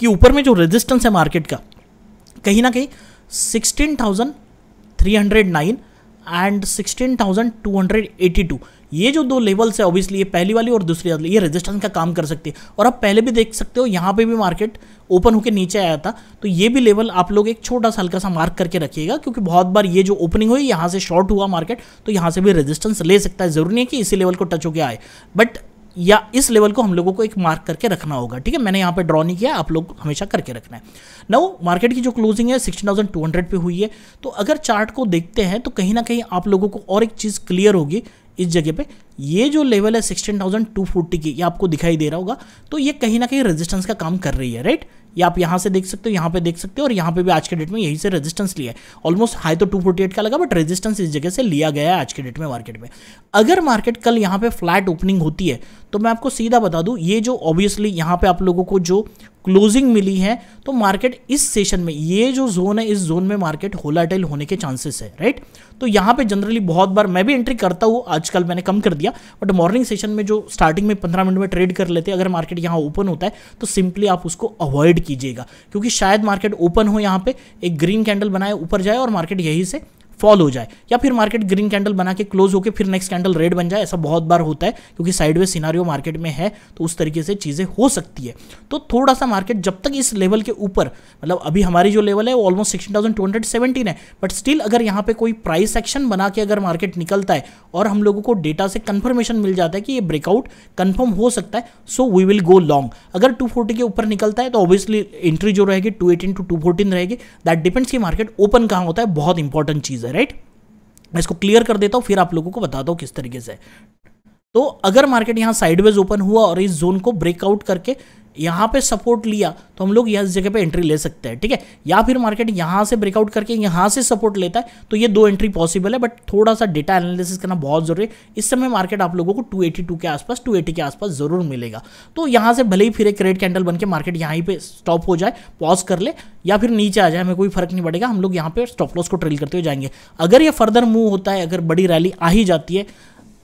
कि ऊपर में जो रेजिस्टेंस है मार्केट का कहीं ना कहीं 16,309 एंड 16,282 ये जो दो लेवल्स है ऑब्वियसली ये पहली वाली और दूसरी वाली ये रेजिस्टेंस का काम कर सकती है और आप पहले भी देख सकते हो यहाँ पे भी मार्केट ओपन होकर नीचे आया था तो ये भी लेवल आप लोग एक छोटा सा हल्का सा मार्क करके रखिएगा क्योंकि बहुत बार ये जो ओपनिंग हुई यहाँ से शॉर्ट हुआ मार्केट तो यहाँ से भी रेजिस्टेंस ले सकता है जरूरी नहीं कि इसी लेवल को टच होकर आए बट या इस लेवल को हम लोगों को एक मार्क करके रखना होगा ठीक है मैंने यहाँ पे ड्रॉ नहीं किया आप लोग हमेशा करके रखना है नाउ मार्केट की जो क्लोजिंग है सिक्सटीन थाउजेंड टू हंड्रेड पे हुई है तो अगर चार्ट को देखते हैं तो कहीं ना कहीं आप लोगों को और एक चीज़ क्लियर होगी इस जगह पे ये जो लेवल है सिक्सटीन थाउजेंड टू फोर्टी की ये आपको दिखाई दे रहा होगा तो ये कहीं ना कहीं रेजिस्टेंस का काम कर रही है राइट ये आप यहाँ से देख सकते हो यहाँ पे देख सकते हो और यहाँ पे भी आज के डेट में यही से रेजिस्टेंस लिया है ऑलमोस्ट हाई तो 248 का लगा बट रेजिस्टेंस इस जगह से लिया गया है आज के डेट में मार्केट में अगर मार्केट कल यहाँ पे फ्लैट ओपनिंग होती है तो मैं आपको सीधा बता दूँ ये जो ऑब्वियसली यहाँ पे आप लोगों को जो क्लोजिंग मिली है तो मार्केट इस सेशन में ये जो जोन है इस जोन में मार्केट होलाटाइल होने के चांसेस है राइट तो यहाँ पे जनरली बहुत बार मैं भी एंट्री करता हूँ आजकल मैंने कम कर दिया बट मॉर्निंग सेशन में जो स्टार्टिंग में पंद्रह मिनट में ट्रेड कर लेते हैं अगर मार्केट यहाँ ओपन होता है तो सिंपली आप उसको अवॉइड कीजिएगा क्योंकि शायद मार्केट ओपन हो यहाँ पर एक ग्रीन कैंडल बनाए ऊपर जाए और मार्केट यहीं से फॉल हो जाए या फिर मार्केट ग्रीन कैंडल बना के क्लोज होकर फिर नेक्स्ट कैंडल रेड बन जाए ऐसा बहुत बार होता है क्योंकि साइडवे सिनारियो मार्केट में है तो उस तरीके से चीज़ें हो सकती है तो थोड़ा सा मार्केट जब तक इस लेवल के ऊपर मतलब अभी हमारी जो लेवल है वो almost sixteen thousand two hundred seventeen है बट स्टिल अगर यहाँ पे कोई प्राइस एक्शन बना के अगर मार्केट निकलता है और हम लोगों को डेटा से कंफर्मेशन मिल जाता है कि ये ब्रेकआउट कन्फर्म हो सकता है so we will go long अगर टू के ऊपर निकलता है तो ऑब्वियसली एंट्री जो रहेगी एटीन टू टू रहेगी दैट डिपेंड्स कि मार्केट ओपन कहाँ होता है बहुत इंपॉर्टेंट चीज़ है राइट मैं इसको क्लियर कर देता हूँ फिर आप लोगों को बताता हूँ किस तरीके से तो अगर मार्केट यहाँ साइडवेज ओपन हुआ और इस जोन को ब्रेकआउट करके यहाँ पे सपोर्ट लिया तो हम लोग इस जगह पे एंट्री ले सकते हैं ठीक है या फिर मार्केट यहाँ से ब्रेकआउट करके यहाँ से सपोर्ट लेता है तो ये दो एंट्री पॉसिबल है बट थोड़ा सा डेटा एनालिसिस करना बहुत जरूरी है इस समय मार्केट आप लोगों को 282 के आसपास 280 के आसपास जरूर मिलेगा तो यहाँ से भले ही फिर एक रेड कैंडल बन के मार्केट यहाँ पर स्टॉप हो जाए पॉज कर ले या फिर नीचे आ जाए हमें कोई फर्क नहीं पड़ेगा हम लोग यहाँ पे स्टॉप लॉस को ट्रेल करते हुए जाएंगे अगर ये फर्दर मूव होता है अगर बड़ी रैली आ ही जाती है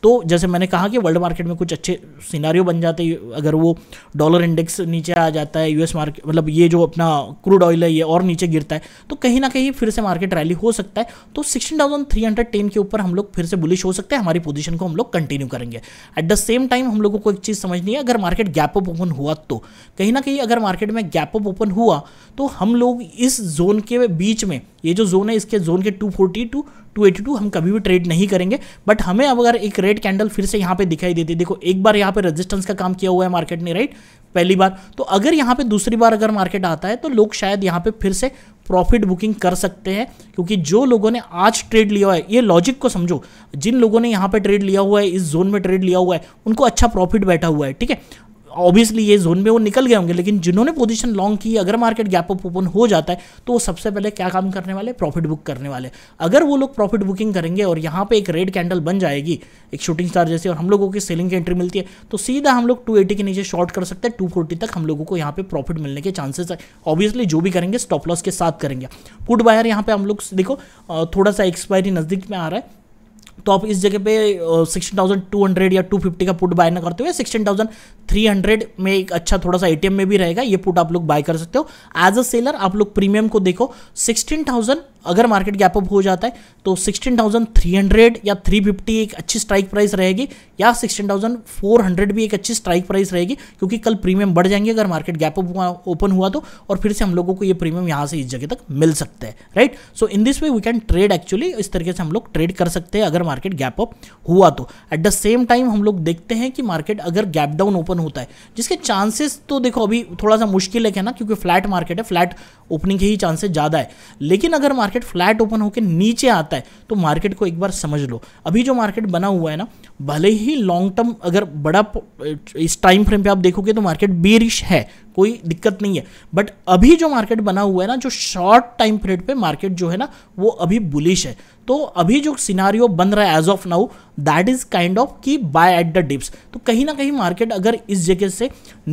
तो जैसे मैंने कहा कि वर्ल्ड मार्केट में कुछ अच्छे सिनारियो बन जाते हैं अगर वो डॉलर इंडेक्स नीचे आ जाता है यूएस मार्केट मतलब ये जो अपना क्रूड ऑयल है ये और नीचे गिरता है तो कहीं ना कहीं फिर से मार्केट रैली हो सकता है तो सिक्सटीन के ऊपर हम लोग फिर से बुलिश हो सकते हैं हमारी पोजिशन को हम लोग कंटिन्यू करेंगे एट द सेम टाइम हम लोगों को एक चीज़ समझनी है अगर मार्केट गैप अप ओपन हुआ तो कहीं ना कहीं अगर मार्केट में गैप अप ओपन हुआ तो हम लोग इस जोन के बीच में ये जो जोन है इसके जोन के फोर्टी टू टू हम कभी भी ट्रेड नहीं करेंगे बट हमें अब अगर एक रेड कैंडल फिर से यहाँ पे दिखाई देती है देखो एक बार यहाँ पे रेजिस्टेंस का काम किया हुआ है मार्केट ने राइट पहली बार तो अगर यहाँ पे दूसरी बार अगर मार्केट आता है तो लोग शायद यहाँ पे फिर से प्रॉफिट बुकिंग कर सकते हैं क्योंकि जो लोगों ने आज ट्रेड लिया हुआ है ये लॉजिक को समझो जिन लोगों ने यहाँ पे ट्रेड लिया हुआ है इस जोन में ट्रेड लिया हुआ है उनको अच्छा प्रॉफिट बैठा हुआ है ठीक है ऑब्वियसली ये जोन में वो निकल गए होंगे लेकिन जिन्होंने पोजीशन लॉन्ग की अगर मार्केट गैप अप ओपन हो जाता है तो वो सबसे पहले क्या काम करने वाले प्रॉफिट बुक करने वाले अगर वो लोग प्रॉफिट बुकिंग करेंगे और यहाँ पे एक रेड कैंडल बन जाएगी एक शूटिंग स्टार जैसे और हम लोगों की सेलिंग की एंट्री मिलती है तो सीधा हम लोग टू के नीचे शॉर्ट कर सकते हैं टू तक हम लोगों को यहाँ पे प्रॉफिट मिलने के चांसेस है ऑब्वियसली जो भी करेंगे स्टॉप लॉस के साथ करेंगे पुट बायर यहाँ पे हम लोग देखो थोड़ा सा एक्सपायरी नज़दीक में आ रहा है तो आप इस जगह पे सिक्सटीन थाउजेंड टू हंड्रेड या टू फिफ्टी का पुट बाय ना करते हुए सिक्सटीन थाउजेंड थ्री हंड्रेड में एक अच्छा थोड़ा सा एटीएम में भी रहेगा ये पुट आप लोग बाय कर सकते हो एज अ सेलर आप लोग प्रीमियम को देखो सिक्सटीन थाउजेंड अगर मार्केट गैप अप हो जाता है तो 16,300 या 350 एक अच्छी स्ट्राइक प्राइस रहेगी या 16,400 भी एक अच्छी स्ट्राइक प्राइस रहेगी क्योंकि कल प्रीमियम बढ़ जाएंगे अगर मार्केट गैप अप ओपन हुआ तो और फिर से हम लोगों को ये प्रीमियम यहाँ से इस जगह तक मिल सकता है right so in this way we can trade actually इस तरीके से हम लोग ट्रेड कर सकते हैं अगर मार्केट गैप अप हुआ तो एट द सेम टाइम हम लोग देखते हैं कि मार्केट अगर गैप डाउन ओपन होता है जिसके चांसेस तो देखो अभी थोड़ा सा मुश्किल है ना क्योंकि फ्लैट मार्केट है फ्लैट ओपनिंग के ही चांसेस ज़्यादा है लेकिन अगर मार्केट मार्केट फ्लैट ओपन होकर नीचे आता है तो मार्केट को एक बार समझ लो अभी जो मार्केट बना हुआ है ना भले ही लॉन्ग टर्म अगर बड़ा इस टाइम फ्रेम पे आप देखोगे तो मार्केट बेरिश है कोई दिक्कत नहीं है बट अभी जो मार्केट बना हुआ है ना जो शॉर्ट टाइम पीरियड पे मार्केट जो है ना वो अभी बुलिश है तो अभी जो सिनारियो बन रहा है as of now that is kind of की बाय एट द डिप्स तो कहीं ना कहीं मार्केट अगर इस जगह से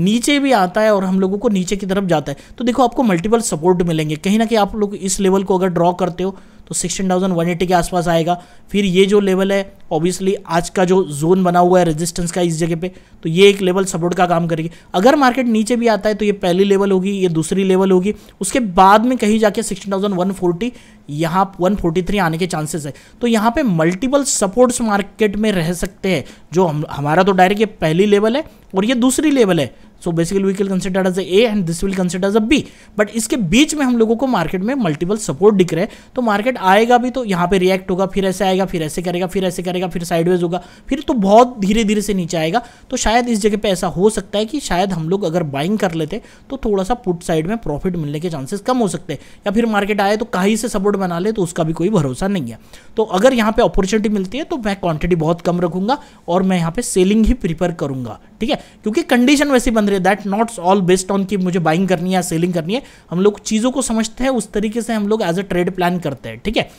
नीचे भी आता है और हम लोगों को नीचे की तरफ जाता है तो देखो आपको मल्टीपल सपोर्ट मिलेंगे कहीं ना कहीं आप लोग इस लेवल को अगर ड्रॉ करते हो तो सिक्सटीन थाउजेंड वन एटी के आसपास आएगा फिर ये जो लेवल है ऑब्वियसली आज का जो जोन बना हुआ है रेजिस्टेंस का इस जगह पे तो ये एक लेवल सपोर्ट का काम करेगी अगर मार्केट नीचे भी आता है तो ये पहली लेवल होगी ये दूसरी लेवल होगी उसके बाद में कहीं जाके सिक्सटीन थाउजेंड वन फोर्टी यहाँ वन फोर्टी थ्री आने के चांसेस है तो यहाँ पे मल्टीपल सपोर्ट्स मार्केट में रह सकते हैं जो हम हमारा तो डायरेक्ट ये पहली लेवल है और ये दूसरी लेवल है so basically we can consider as A A and this will consider as a B but इसके बीच में हम लोगों को मार्केट में मल्टीपल सपोर्ट दिख रहे हैं तो मार्केट आएगा भी तो यहाँ पे रिएक्ट होगा फिर ऐसे आएगा फिर ऐसे करेगा फिर ऐसे करेगा फिर साइडवेज होगा फिर तो बहुत धीरे धीरे से नीचे आएगा तो शायद इस जगह पर ऐसा हो सकता है कि शायद हम लोग अगर बाइंग कर लेते तो थोड़ा सा पुट साइड में प्रॉफिट मिलने के चांसेस कम हो सकते हैं या फिर मार्केट आए तो कहीं से सपोर्ट बना ले तो उसका भी कोई भरोसा नहीं है तो अगर यहाँ पर अपॉर्चुनिटी मिलती है तो मैं क्वांटिटी बहुत कम रखूंगा और मैं यहाँ पर सेलिंग ही प्रीफर करूंगा ठीक है क्योंकि कंडीशन वैसी बन रहे that nots all based on कि मुझे बाइंग करनी है या सेलिंग करनी है हम लोग चीज़ों को समझते हैं उस तरीके से हम लोग एज अ ट्रेड प्लान करते हैं ठीक है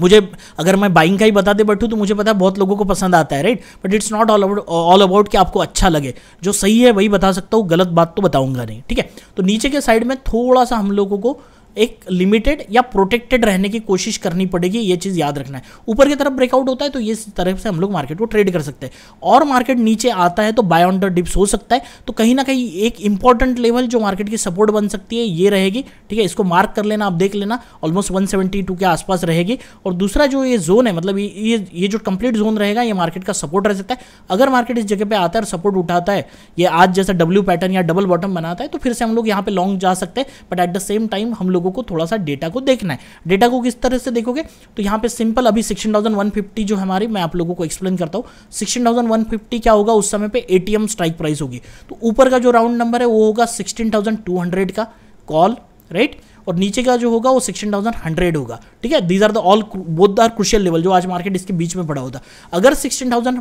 मुझे अगर मैं बाइंग का ही बताते बैठूँ तो मुझे पता है बहुत लोगों को पसंद आता है right but it's not all about all about कि आपको अच्छा लगे जो सही है वही बता सकता हूँ गलत बात तो बताऊंगा नहीं ठीक है तो नीचे के साइड में थोड़ा सा हम लोगों को एक लिमिटेड या प्रोटेक्टेड रहने की कोशिश करनी पड़ेगी ये चीज़ याद रखना है ऊपर की तरफ ब्रेकआउट होता है तो ये तरफ से हम लोग मार्केट को ट्रेड कर सकते हैं और मार्केट नीचे आता है तो बाय ऑन द डिप्स हो सकता है तो कहीं ना कहीं एक इंपॉर्टेंट लेवल जो मार्केट की सपोर्ट बन सकती है ये रहेगी ठीक है इसको मार्क कर लेना आप देख लेना ऑलमोस्ट वन के आसपास रहेगी और दूसरा जो ये जोन है मतलब ये ये जो कंप्लीट जोन रहेगा ये मार्केट का सपोर्ट रह सकता है अगर मार्केट इस जगह पर आता है और सपोर्ट उठाता है ये आज जैसा डब्ल्यू पैटर्न या डबल बॉटम बनाता है तो फिर से हम लोग यहाँ पे लॉन्ग जा सकते हैं but at the same time हम लोग लोगों को थोड़ा सा डेटा को देखना है डेटा को किस तरह से देखोगे तो यहाँ पे सिंपल अभी सिक्सटीन थाउजेंड वन फिफ्टी जो हमारी मैं आप लोगों को एक्सप्लेन करता हूँ सिक्सटीन थाउजेंड वन फिफ्टी क्या होगा उस समय पे एटीएम स्ट्राइक प्राइस होगी तो ऊपर का जो राउंड नंबर है वो होगा सिक्सटीन थाउजेंड टू हंड्रेड का कॉल राइट और नीचे का जो होगा वो सिक्सटीन थाउजेंड हंड्रेड होगा ठीक है these are the all both are crucial level जो आज मार्केट इसके बीच में पड़ा होता अगर सिक्सटीन थाउजेंड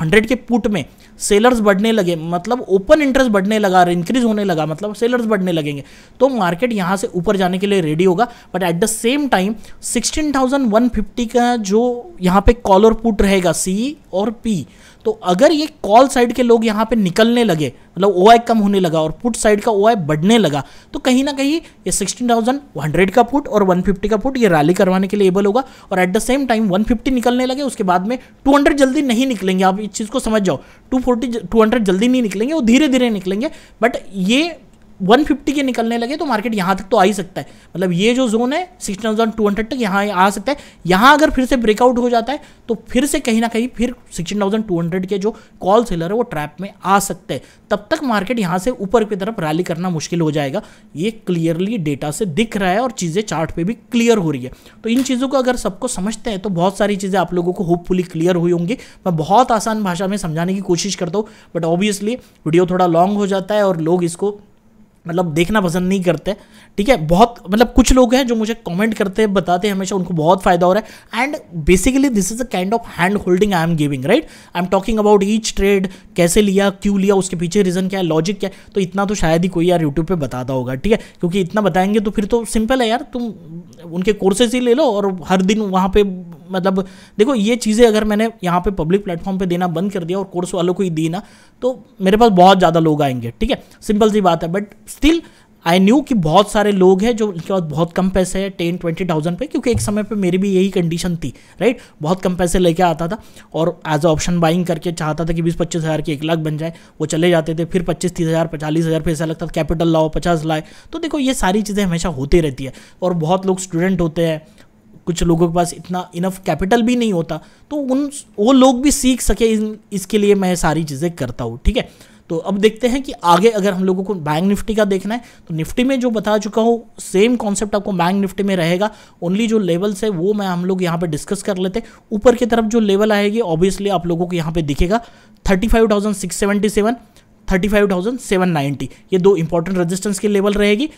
हंड्रेड के पुट में सेलर्स बढ़ने लगे मतलब ओपन इंटरेस्ट बढ़ने लगा इंक्रीज होने लगा मतलब सेलर्स बढ़ने लगेंगे तो मार्केट यहाँ से ऊपर जाने के लिए रेडी होगा but at the same time fifty का जो यहाँ पे कॉलर पुट रहेगा सी और पी तो अगर ये कॉल साइड के लोग यहाँ पे निकलने लगे मतलब ओ कम होने लगा और पुट साइड का ओ बढ़ने लगा तो कहीं ना कहीं ये सिक्सटीन थाउजेंड हंड्रेड का पुट और वन फिफ्टी का पुट ये रैली करवाने के लिए एबल होगा और at the same time one fifty निकलने लगे उसके बाद में टू हंड्रेड जल्दी नहीं निकलेंगे आप इस चीज़ को समझ जाओ टू फोर्टी टू हंड्रेड जल्दी नहीं निकलेंगे वो धीरे धीरे निकलेंगे बट ये 150 के निकलने लगे तो मार्केट यहाँ तक तो आ ही सकता है मतलब ये जो जोन है सिक्सटीन थाउजेंड टू हंड्रेड तक यहाँ आ सकता है यहाँ अगर फिर से ब्रेकआउट हो जाता है तो फिर से कहीं ना कहीं फिर सिक्सटीन थाउजेंड टू हंड्रेड के जो कॉल सेलर है वो ट्रैप में आ सकते हैं तब तक मार्केट यहाँ से ऊपर की तरफ रैली करना मुश्किल हो जाएगा ये क्लियरली डेटा से दिख रहा है और चीज़ें चार्ट पे भी क्लियर हो रही है तो इन चीज़ों को अगर सबको समझते हैं तो बहुत सारी चीज़ें आप लोगों को होपफुली क्लियर हुई होंगी मैं बहुत आसान भाषा में समझाने की कोशिश करता हूँ बट ऑब्वियसली वीडियो थोड़ा लॉन्ग हो जाता है और लोग इसको मतलब देखना पसंद नहीं करते ठीक है बहुत मतलब कुछ लोग हैं जो मुझे कमेंट करते हैं बताते हैं हमेशा उनको बहुत फायदा हो रहा है and basically this is a kind of hand holding I am giving right I am talking about each trade कैसे लिया क्यों लिया उसके पीछे रीजन क्या है लॉजिक क्या है तो इतना तो शायद ही कोई यार यूट्यूब पर बताता होगा ठीक है क्योंकि इतना बताएंगे तो फिर तो सिंपल है यार तुम उनके कोर्सेज ही ले लो और हर दिन वहाँ पर मतलब देखो ये चीज़ें अगर मैंने यहाँ पे पब्लिक प्लेटफॉर्म पे देना बंद कर दिया और कोर्स वालों को ही दी ना तो मेरे पास बहुत ज़्यादा लोग आएंगे ठीक है सिंपल सी बात है बट स्टिल आई न्यू कि बहुत सारे लोग हैं जो उनके पास बहुत कम पैसे हैं टेन ट्वेंटी थाउजेंड पे क्योंकि एक समय पे मेरी भी यही कंडीशन थी राइट बहुत कम पैसे लेके आता था और एज अ ऑप्शन बाइंग करके चाहता था कि बीस पच्चीस हज़ार की एक लाख बन जाए वो चले जाते थे फिर पच्चीस तीस हज़ार पचालीस हज़ार पैसा लगता था कैपिटल लाओ पचास लाए तो देखो ये सारी चीज़ें हमेशा होती रहती है और बहुत लोग स्टूडेंट होते हैं कुछ लोगों के पास इतना इनफ कैपिटल भी नहीं होता तो उन वो लोग भी सीख सके इसके लिए मैं सारी चीज़ें करता हूँ ठीक है तो अब देखते हैं कि आगे अगर हम लोगों को बैंक निफ्टी का देखना है तो निफ्टी में जो बता चुका हूँ सेम कॉन्सेप्ट आपको बैंक निफ्टी में रहेगा ओनली जो लेवल्स है वो मैं हम लोग यहाँ पर डिस्कस कर लेते हैं ऊपर की तरफ जो लेवल आएगी ऑब्वियसली आप लोगों को यहाँ पर दिखेगा thirty five thousand six seventy seven thirty five thousand seven ये दो इंपॉर्टेंट रेजिस्टेंस की लेवल रहेगी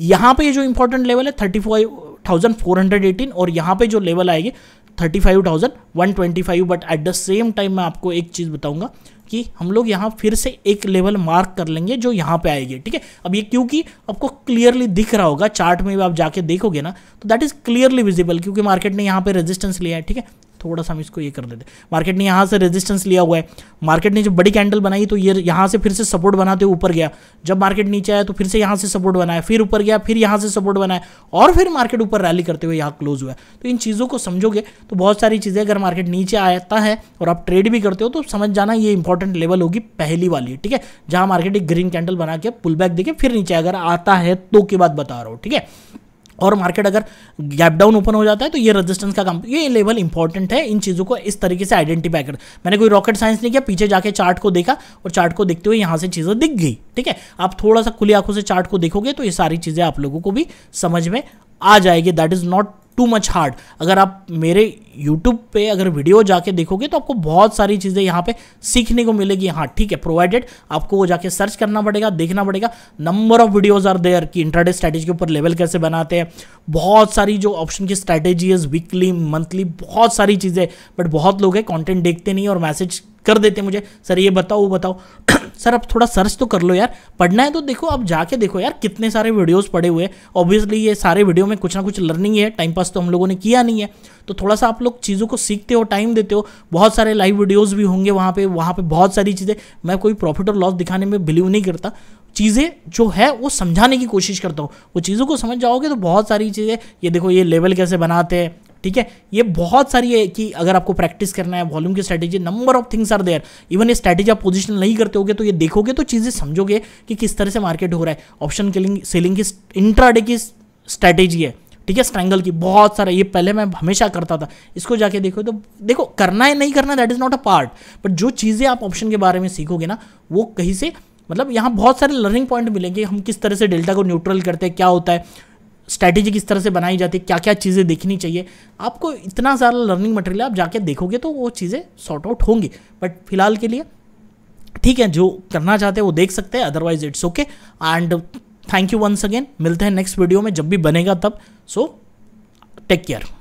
यहाँ पे ये जो इंपॉर्टेंट लेवल है thirty five thousand four hundred eighteen और यहाँ पे जो लेवल आएगी thirty five thousand one twenty five but at the same time मैं आपको एक चीज़ बताऊंगा कि हम लोग यहाँ फिर से एक लेवल मार्क कर लेंगे जो यहाँ पे आएगी ठीक है अब ये क्योंकि आपको क्लियरली दिख रहा होगा चार्ट में भी आप जाके देखोगे ना तो दैट इज़ क्लियरली विजिबल क्योंकि मार्केट ने यहाँ पे रेजिस्टेंस लिया है ठीक है थोड़ा सा हम इसको ये कर देते मार्केट ने यहाँ से रेजिस्टेंस लिया हुआ है मार्केट ने जो बड़ी कैंडल बनाई तो ये यहाँ से फिर से सपोर्ट बनाते हुए ऊपर गया जब मार्केट नीचे आया तो फिर से यहाँ से सपोर्ट बनाया फिर ऊपर गया फिर यहाँ से सपोर्ट बनाया और फिर मार्केट ऊपर रैली करते हुए यहाँ क्लोज हुआ तो इन चीज़ों को समझोगे तो बहुत सारी चीज़ें अगर मार्केट नीचे आता है और आप ट्रेड भी करते हो तो समझ जाना ये इंपॉर्टेंट लेवल होगी पहली वाली ठीक है जहाँ मार्केट एक ग्रीन कैंडल बना के पुल बैक देके फिर नीचे अगर आता है तो के बाद बता रहा हूँ ठीक है और मार्केट अगर गैप डाउन ओपन हो जाता है तो ये रेजिस्टेंस का काम ये लेवल इंपॉर्टेंट है इन चीज़ों को इस तरीके से आइडेंटिफाई कर मैंने कोई रॉकेट साइंस नहीं किया पीछे जाके चार्ट को देखा और चार्ट को देखते हुए यहाँ से चीज़ें दिख गई ठीक है आप थोड़ा सा खुली आंखों से चार्ट को देखोगे तो ये सारी चीज़ें आप लोगों को भी समझ में आ जाएगी that is not too much hard अगर आप मेरे यूट्यूब पे अगर वीडियो जाके देखोगे तो आपको बहुत सारी चीज़ें यहाँ पे सीखने को मिलेगी हाँ ठीक है प्रोवाइडेड आपको वो जाके सर्च करना पड़ेगा देखना पड़ेगा number of videos are there कि इंटरडे स्ट्रैटेजी के ऊपर लेवल कैसे बनाते हैं बहुत सारी जो ऑप्शन की है वीकली मंथली बहुत सारी चीज़ें बट बहुत लोग हैं कॉन्टेंट देखते नहीं और मैसेज कर देते मुझे सर ये बताओ वो बताओ सर आप थोड़ा सर्च तो कर लो यार पढ़ना है तो देखो आप जाके देखो यार कितने सारे वीडियोज़ पड़े हुए हैं ऑब्वियसली ये सारे वीडियो में कुछ ना कुछ लर्निंग है टाइम पास तो हम लोगों ने किया नहीं है तो थोड़ा सा आप लोग चीज़ों को सीखते हो टाइम देते हो बहुत सारे लाइव वीडियोज़ भी होंगे वहाँ पर वहाँ पर बहुत सारी चीज़ें मैं कोई प्रॉफिट और लॉस दिखाने में बिलीव नहीं करता चीज़ें जो है वो समझाने की कोशिश करता हूँ वो चीज़ों को समझ जाओगे तो बहुत सारी चीज़ें ये देखो ये लेवल कैसे बनाते हैं ठीक है ये बहुत सारी है कि अगर आपको प्रैक्टिस करना है वॉल्यूम की strategy number of things are there even ये स्ट्रैटेजी आप पोजिशन नहीं करते होगे तो ये देखोगे तो चीज़ें समझोगे कि किस तरह से मार्केट हो रहा है ऑप्शन किलिंग सेलिंग की इंट्राडे की स्ट्रैटेजी है ठीक है स्ट्रैंगल की बहुत सारा ये पहले मैं हमेशा करता था इसको जाके देखो तो देखो करना है नहीं करना that is not a part but जो चीज़ें आप ऑप्शन के बारे में सीखोगे ना वो कहीं से मतलब यहाँ बहुत सारे लर्निंग पॉइंट मिलेंगे हम किस तरह से डेल्टा को न्यूट्रल करते हैं क्या होता है स्ट्रैटेजी किस तरह से बनाई जाती है क्या क्या चीज़ें देखनी चाहिए आपको इतना सारा लर्निंग मटेरियल आप जाके देखोगे तो वो चीज़ें सॉर्ट आउट होंगी बट फिलहाल के लिए ठीक है जो करना चाहते हैं वो देख सकते हैं otherwise it's okay and thank you once again मिलते हैं नेक्स्ट वीडियो में जब भी बनेगा तब सो टेक केयर